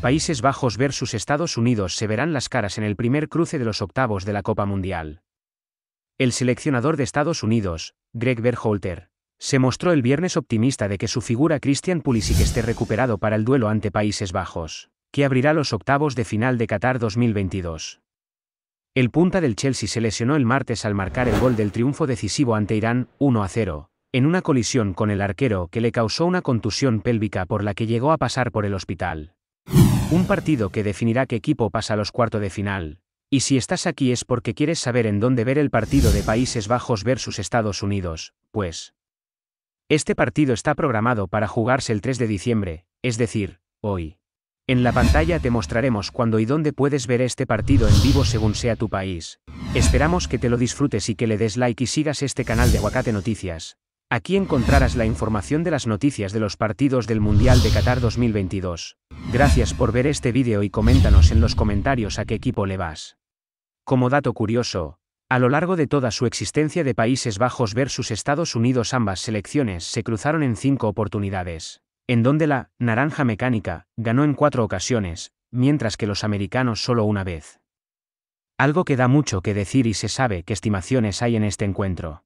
Países Bajos versus Estados Unidos se verán las caras en el primer cruce de los octavos de la Copa Mundial. El seleccionador de Estados Unidos, Greg Berhalter, se mostró el viernes optimista de que su figura Christian Pulisic esté recuperado para el duelo ante Países Bajos, que abrirá los octavos de final de Qatar 2022. El punta del Chelsea se lesionó el martes al marcar el gol del triunfo decisivo ante Irán, 1 a 0, en una colisión con el arquero que le causó una contusión pélvica por la que llegó a pasar por el hospital. Un partido que definirá qué equipo pasa a los cuartos de final. Y si estás aquí es porque quieres saber en dónde ver el partido de Países Bajos versus Estados Unidos, pues. Este partido está programado para jugarse el 3 de diciembre, es decir, hoy. En la pantalla te mostraremos cuándo y dónde puedes ver este partido en vivo según sea tu país. Esperamos que te lo disfrutes y que le des like y sigas este canal de Aguacate Noticias. Aquí encontrarás la información de las noticias de los partidos del Mundial de Qatar 2022. Gracias por ver este vídeo y coméntanos en los comentarios a qué equipo le vas. Como dato curioso, a lo largo de toda su existencia de Países Bajos versus Estados Unidos ambas selecciones se cruzaron en cinco oportunidades, en donde la naranja mecánica ganó en cuatro ocasiones, mientras que los americanos solo una vez. Algo que da mucho que decir y se sabe qué estimaciones hay en este encuentro.